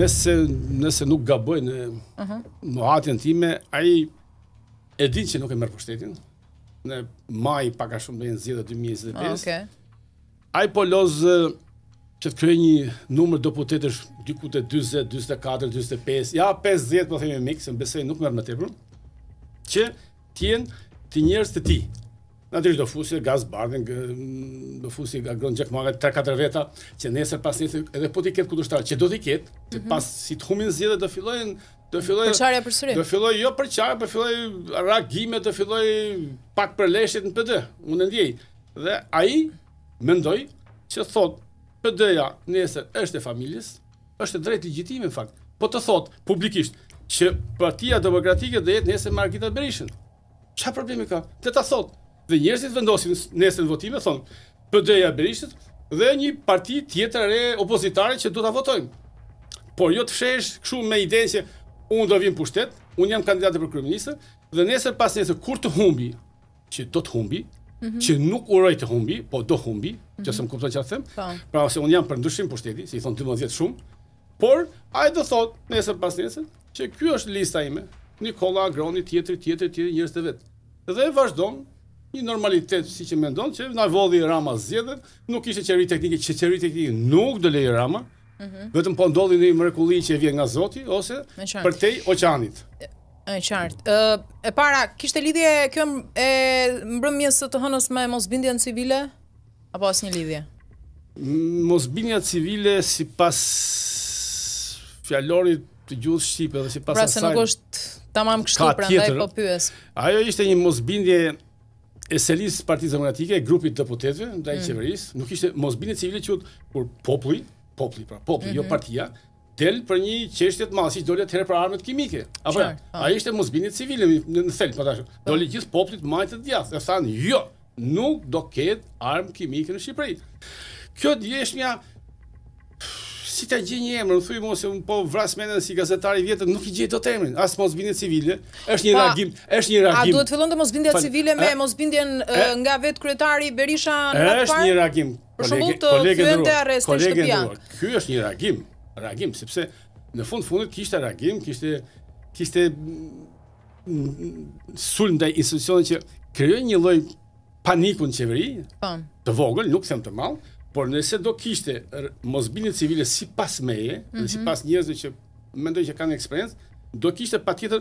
Nëse nëse nuk gaboj në Mhm. Uh -huh. Muatin time, ai e di që nuk e merr pushtetin në maj pak a shumë në në zgjedhë 2025. Okej. Ai po loz që të kryej një numër deputetësh diku te 40, 44, 45. ja 50 po themi mik, se më besoj nuk merr më tepër. Që tjenë të njerëz të ti, Në atërish do fusi gaz do fusi nga grënë gjek 3-4 veta, që nesër pas nesë, edhe po t'i ketë këtë ushtarë, që do t'i ketë, mm -hmm. pas si të humin zhjede do fillojnë, do fillojnë përçarja për syrin do filloi jo përçarje, po për filloi reagime do filloi pak për në PD unë ndjej dhe ai mendoi se thot PD-ja nesër është e familjes është e drejtë legjitime në fakt po të thot publikisht që Partia Demokratike do jetë nesër Margita Berishën çfarë problemi ka të ta thotë dhe njerëzit vendosin nesër votime, thonë PD-ja Berishtit dhe një parti tjetër re opozitare që do ta votojmë. Por jo të fshesh kështu me idenë se unë do vim pushtet, unë jam kandidat për kryeminist dhe nesër pas nesër kur të humbi, që do të humbi, mm -hmm. që nuk uroj të humbi, po do humbi, mm -hmm. që s'm mhm. kupton çfarë them. Pa. Po. Pra ose unë jam për ndryshim pushteti, si thon 12 shumë, por ai do thot nesër pas nesër që ky është lista ime, Nikola Agroni, tjetri, tjetri, tjetri, njerëz të vet. Dhe vazhdon një normalitet si që me ndonë, që në vodhi rama zjedhe, nuk ishte qëri teknike, që qëri teknike nuk dhe lejë rama, mm -hmm. vetëm po ndodhi në i mrekulli që e vje nga zoti, ose për tej oqanit. E qartë. E, e para, kishte lidhje kjo e mbrëmjes të të hënës me mosbindjen civile, apo asë një lidhje? Mosbindja civile si pas fjallorit të gjithë shqipe dhe si pas asajnë. Pra se nuk është Tamam kështu prandaj po pyes. Ajo ishte një mosbindje e selis partizë demokratike, e grupit deputetëve ndaj mm. nuk ishte mosbindje civile që kur popli, popli, pra, populli mm -hmm. jo mhm. partia, del për një qeshtet malë, si që dole të herë për armët kimike. A, sure. Jo, po. ishte mosbindje civile, në selë, pa po tashë, dole gjithë poplit majtë të djathë, e thanë, jo, nuk do ketë armë kimike në Shqipëri Kjo dje është si ta gjej një emër, u thui mos se un po vras mendën si gazetar i vjetër, nuk i gjej dot emrin, as mos bindje civile, është një reagim, është një reagim. A duhet të fillon të mos bindja civile me mos bindjen nga vet kryetari Berisha në atë parë? Është një reagim. Për shembull, të fillon Ky është një reagim, reagim sepse në fund fundit kishte reagim, kishte kishte sulm ndaj institucionit që një lloj paniku në qeveri. Po. Të vogël, nuk them të madh, Por nëse do kishte mosbindje civile sipas meje, mm -hmm. sipas njerëzve që mendoj që kanë eksperiencë, do kishte patjetër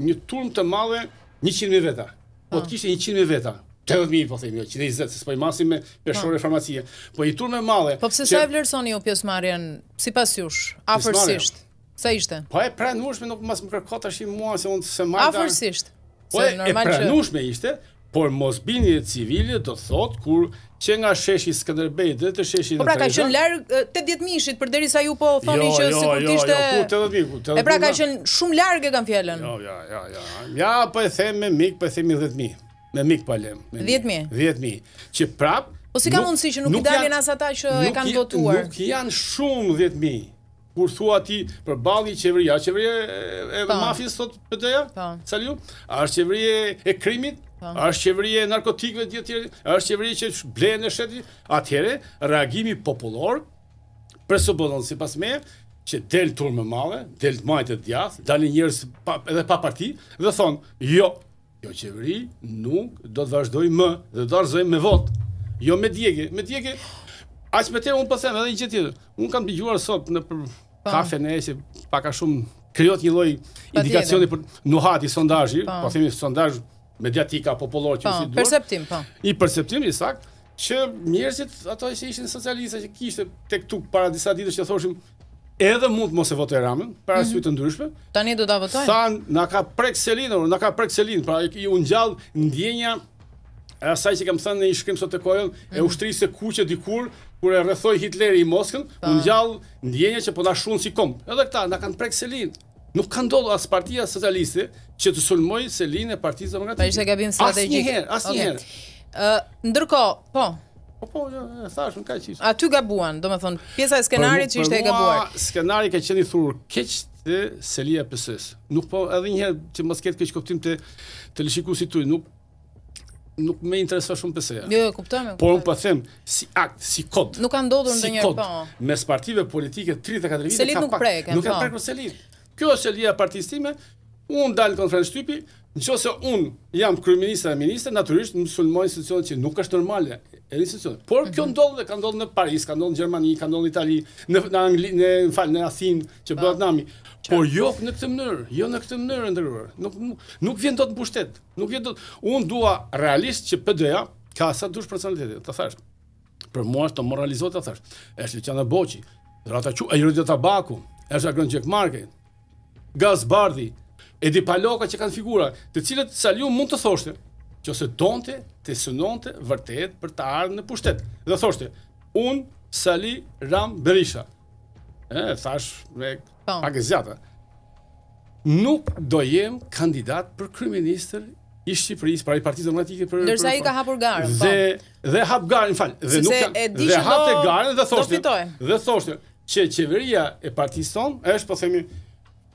një turm të madhe 100 mijë veta. Po të po. kishte 100 mijë veta. 80 mijë po them, 120 se po i masim me peshore po. farmacie. Po i turm madhe. Po pse sa e vlerësoni ju pjesëmarrjen sipas jush, afërsisht? Sa ishte? Po e pranueshme nuk mos më kërko tash mua se unë se më afërsisht. Po e, e pranueshme ishte, por mos bini e civile do thot kur që nga sheshi Skënderbej dhe të sheshi Po pra ka qen larg 80 për përderisa ju po thoni jo, që jo, sikur ishte Jo, jo, jo, ku 80 E pra ka qen shumë larg e kanë fjalën. Jo, jo, jo, jo. Ja, po e them me mik, po e themi 10 mijë. Me mik po lem. 10 mijë. 10 mijë. Që prap Po si ka mundësi që nuk, i dalin as ata që e kanë votuar? Nuk janë shumë 10 mijë. Kur thua ti për balli qeveria, qeveria e, po. mafis sot PD-ja? Po. a është qeveria e krimit? Po. Është qeveria e narkotikëve dhe të tjerë, është qeveria që blen në shtet, atyre reagimi popullor presupozon sipas me që del turmë mëdha, del të majtë të djathtë, dalin njerëz pa edhe pa parti dhe thonë, jo, jo qeveri nuk do të vazhdoj më, do të dorzoj me votë, jo me djegje, me djegje. As më tej un po them edhe një gjë tjetër. Un kam dëgjuar sot në për po. kafe në Esë pak a shumë krijohet një lloj po, indikacioni për nuhati sondazhi, po themi sondazh mediatika, popullore që pa, po, si duhet. Perceptim, po. I perceptim i sakt që njerëzit ato që ishin socialiste që kishte tek tuk para disa ditësh që thoshim edhe mund mos e votoj Ramën, para mm -hmm. sy të ndryshme. Tani do ta votoj. Than, na ka prek Selin, na ka prek Selin, pra i u ngjall ndjenja e asaj që kam thënë në një shkrim sot të Ojon, mm -hmm. e mhm. ushtrisë së kuqe dikur kur e rrethoi Hitleri i Moskën, u ngjall ndjenja që po na shun si kom. Edhe këta na kanë prek Selin nuk ka ndodhur as Partia Socialiste që të sulmoi selinë e Partisë Demokratike. Pa po ishte gabim strategjik. Asnjëherë, asnjëherë. Okay. Uh, ndërkohë, po. Po po, e thash, nuk ka qish. Aty gabuan, domethënë, pjesa e skenarit që ishte e gabuar. Skenari ka qenë i thur keq të Selia e PS-s. Nuk po, edhe një herë që mos ketë kësh kuptim te te lëshikuesi tuaj, nuk nuk më intereson shumë PS-ja. Jo, e jo, kuptoj Por unë po them si akt, si kod. Nuk ka ndodhur ndonjëherë si po. Mes partive politike 34 vite ka pak. Nuk e po. prek Selin. Kjo është qëllia partistime, unë dalë konferenës shtypi, në që se unë jam kryeministra e ministre, naturisht më sulmoj institucionet që nuk është normale e institucionet. Por kjo mhm. ndodhë dhe ka ndodhë në Paris, ka ndodhë në Gjermani, ka ndodhë në Itali, në, në, Angli, në, falë, në Athin, që po. bëhet nami. Por jo në këtë mënyrë, jo në këtë mënyrë ndërruar. Nuk, nuk, vjen do të mbushtet. Nuk vjen do të... Unë dua realist që PD-ja ka sa dush personalitetit, të thash. Për mua është të thash. e tabaku, Gazbardhi, Edi Paloka që kanë figura, të cilët Saliu mund të thoshte, që ose donte, të sënonte vërtet për të ardhë në pushtet. Dhe thoshte, unë Sali Ram Berisha. E, thash me bon. pak e zjata. Nuk do jem kandidat për kryeministër i Shqipërisë, pra i Partisë Demokratike për Nërsa i ka hapur garën. Dhe bon. Po. dhe hap garën, fal. Dhe nuk ka, dhe garën dhe thoshte. Dhe thoshte që qeveria e partisë tonë është po themi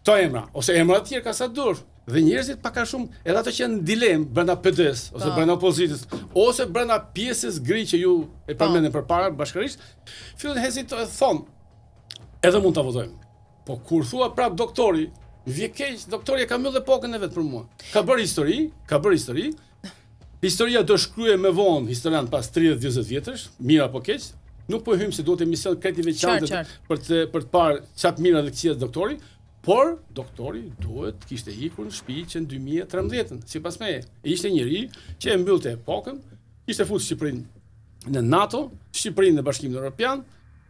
këto emra ose emra të tjerë ka sa dur dhe njerëzit pak a shumë edhe ato që janë dilem brenda PD-s ose po. brenda opozitës ose brenda pjesës gri që ju e po. përmendën përpara bashkërisht fillojnë hezito të thon edhe mund ta votojmë po kur thua prap doktori vje keq doktori e ka mbyllë pokën e vet për mua ka bërë histori ka bërë histori historia do shkrye me vonë historian pas 30 20 vjetësh mira apo keq nuk po hym se duhet emision kreativë çantë për të për të parë çap mira dhe këqija doktori Por doktori duhet të kishte ikur në shtëpi që në 2013-ën, sipas me. Ishte njëri që e mbyllte epokën, ishte futur në Shqipërinë në NATO, Shqipërinë në Bashkimin Evropian,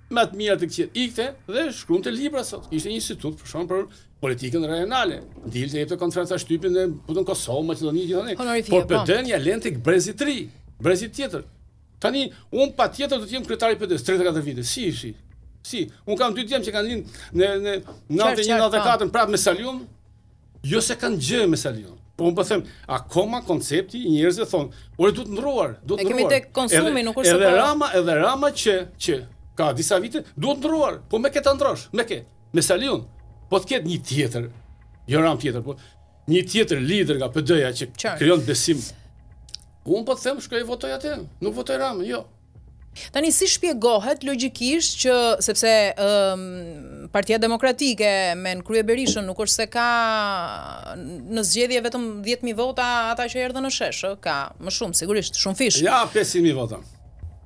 më të mirë të qetë ikte dhe shkruante libra sot. Ishte një institut për shkak për politikën rajonale. Dilte edhe konferenca shtypin në Butën Kosovë, Maqedoni e Veriut. Por për të një lëndë Brezi 3, Brezi tjetër. Tani un patjetër do të jem kryetari pd 34 vite. Si ishi? Si, un kam dy djem që kanë lind në në natën e 94 prapë me Salium. Jo se kanë gjë me Salium. Po un po them, akoma koncepti i njerëzve thon, "Po duhet të ndrohuar, duhet të ndrohuar." Ne kemi tek konsumi, edhe, nuk është rama, edhe rama që që ka disa vite duhet të ndrohuar. Po me ketë ndrosh? Me kë? Me Salium. Po të ket një tjetër. Jo ram tjetër, po një tjetër lider nga PD-ja që krijon besim. Po un po them, shkoj votoj atë. Nuk votoj rama, jo. Tani, si shpjegohet logikisht që, sepse partia demokratike me në krye berishën nuk është se ka në zgjedhje vetëm 10.000 vota ata që e erdhe në sheshë, ka më shumë, sigurisht, shumë fishë. Ja, 500.000 vota.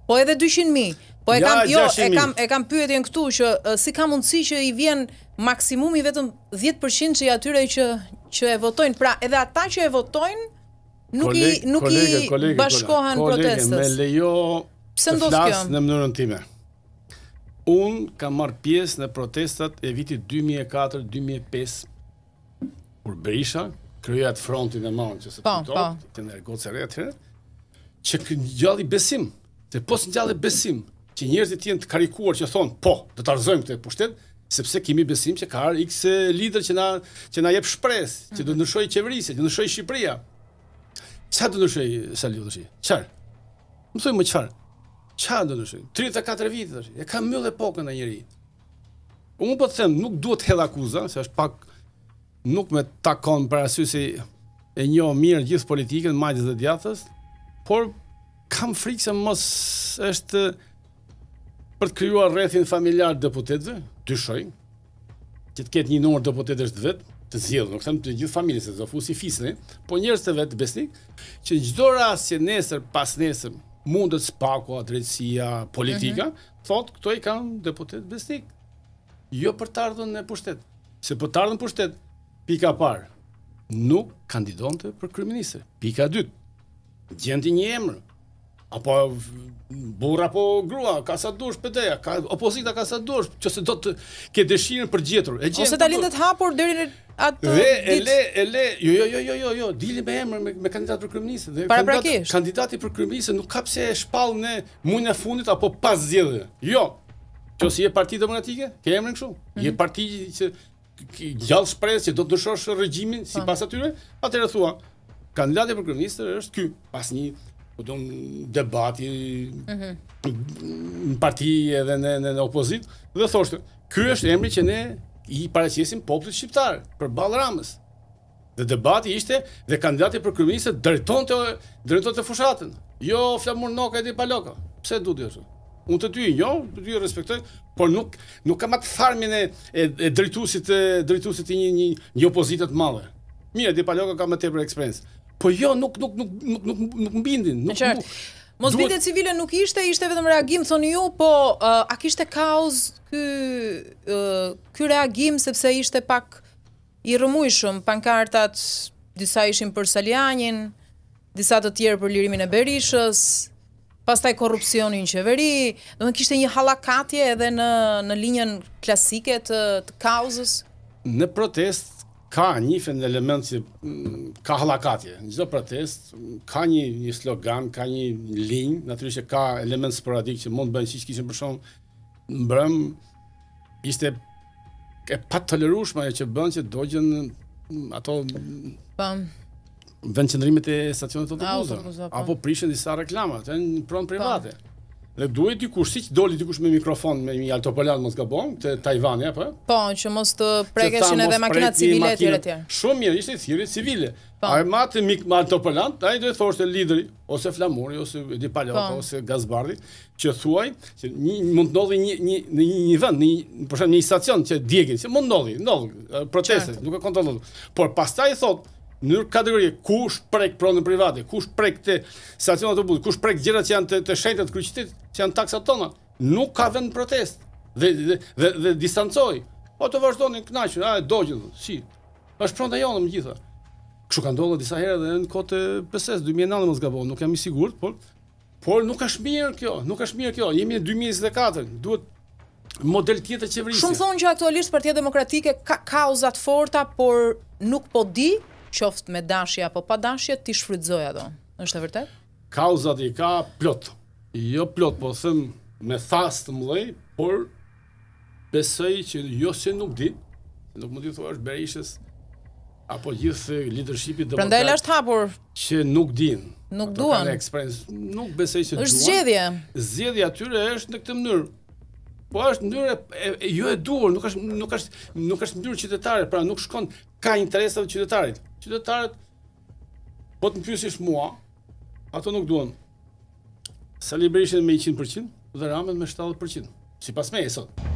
Po edhe 200.000. Po e kam jo e kam e kam pyetjen këtu që si ka mundësi që i vjen maksimumi vetëm 10% që atyre që që e votojnë, pra edhe ata që e votojnë nuk i nuk i bashkohen protestës. me lejo Pse ndos kjo? Flas në mënyrën time. Un kam marr pjesë në protestat e vitit 2004-2005 kur Berisha krijoi atë frontin e madh që se po, po. të ndërgocë rreth që ngjalli besim, se po ngjalli besim që njerëzit janë të karikuar që thonë, po, do të arzojmë këtë pushtet, sepse kemi besim që ka X lider që na që na jep shpresë, që do mhm. ndryshojë qeverisë, që ndryshojë Shqipëria. Sa do ndryshojë sa Udhëshi? Çfarë? Më më çfarë? qa do të thotë? 34 vjet tash. E ka mbyllë epokën e njëri. unë po të them, nuk duhet të hedh akuza, se është pak nuk me takon për asysi se e njoh mirë gjithë politikën, majtës dhe djathës, por kam frikë se mos është për të krijuar rrethin familjar deputetëve, dyshoj që të ketë një numër deputetësh të vet, të zgjidhur, nuk them të gjithë familjes, se do fusi fisni, po njerëz të vet besnik, që çdo rast që nesër pas nesër mundet spaku a drejtësia politika, thotë mhm. thot, këto i kanë deputet besnik. Jo për të ardhën në pushtet. Se për të ardhën pushtet, pika parë, nuk kandidonte për kryeministër. Pika dytë, gjendi një emër, apo burra po grua ka sa dush pedeja ka opozita ka sa dush çose do të ke dëshirën për gjetur e gjetur ose ta lindet hapur deri në atë ditë dhe e le e le jo jo jo jo jo jo dili me emër me, me kandidat për kryeminist dhe para kandidat, prakisht kandidati për kryeminist nuk ka pse e shpall në muin e fundit apo pas zgjedhje jo si je parti demokratike ke emrin kështu mm -hmm. je parti që gjallë shpresë që do të dëshosh regjimin sipas po. atyre atëherë thua kandidati për kryeminist është ky pas një u don debati në parti edhe në në, opozitë dhe thoshte, "Ky është emri që ne i paraqesim popullit shqiptar për Ball Ramës." Dhe debati ishte dhe kandidati për kryeministë drejton të drejton fushatën. Jo Flamur Noka di Paloka. Pse du ti ashtu? Unë të ty jo, të ty respektoj, por nuk nuk kam atë farmin e, e, e drejtuesit e drejtuesit të një një, një opozite të madhe. Mirë, di Paloka ka më tepër eksperiencë. Po jo, nuk nuk nuk nuk nuk nuk mbindin, nuk. Qartë. Mos duhet... civile nuk ishte, ishte vetëm reagim thoni ju, po uh, a kishte kaos ky uh, ky reagim sepse ishte pak i rrëmujshëm pankartat disa ishin për Salianin, disa të tjerë për lirimin e Berishës, pastaj korrupsioni në qeveri, do të kishte një hallakatje edhe në në linjën klasike të, të kauzës Në protest ka një fen element si mm, ka hallakatje. Çdo protest ka një një slogan, ka një linjë, natyrisht ka element sporadik që mund të bëjnë siç kishin për shkak mbrëm ishte e patolerueshme ajo që bën që dogjen mm, ato pa vendcendrimet e stacionit autobusave apo prishin disa reklama, në pron private. Pa. Dhe duhet i kush, si që doli dikush me mikrofon me një altopolan mos gabon te të apo? po? që mos të prekeshin edhe makina civile etj tjere tjere. Shumë mirë, ishte i thirit civile. Po. A e matë mik me altopolan, ta i duhet thoshtë e lideri, ose flamuri, ose di po. ose gazbardi, që thuaj, që një, mund të nodhi një, një, një, vend, një, përshem një stacion që djegin, se mund të nodhi, nodhi, eh, proteset, nuk e kontrolot. Por pastaj ta thotë, mënyrë kategorike, kush prek pronën private, kush prek te stacionat e autobusit, kush prek gjërat që janë të, të të kryqëzit, që janë taksat tona, nuk ka vend protest. Dhe dhe dhe, dhe distancoj. O, po të vazhdonin kënaqur, a e si. Është pronta jonë më gjitha. Kështu ka ndodhur disa herë edhe në kod të PS-s 2009 mos gabon, nuk jam i sigurt, por por nuk është mirë kjo, nuk është mirë kjo. Jemi në 2024, duhet model tjetër qeverisje. Shumë thonë që aktualisht Partia Demokratike ka kauza të forta, por nuk po di qoftë me dashje apo pa dashje ti shfrytëzoj ato. Është e vërtetë? Kauzat i ka plot. Jo plot, po them me fas të mëdhej, por besoj që jo se nuk di, nuk mundi të është Berishës apo gjithë leadershipi do të Prandaj lash hapur që nuk din. Nuk duan. Nuk besoj se duan. Është zgjedhje. Zgjedhja tyre është në këtë mënyrë. Po është ndyrë e, e, e ju jo e duhur, nuk është nuk është nuk është mënyrë qytetare, pra nuk shkon ka interesat e qytetarit qytetarët po të mpyesish mua, ato nuk duan sa me 100% dhe ramen me 70%, sipas me sot.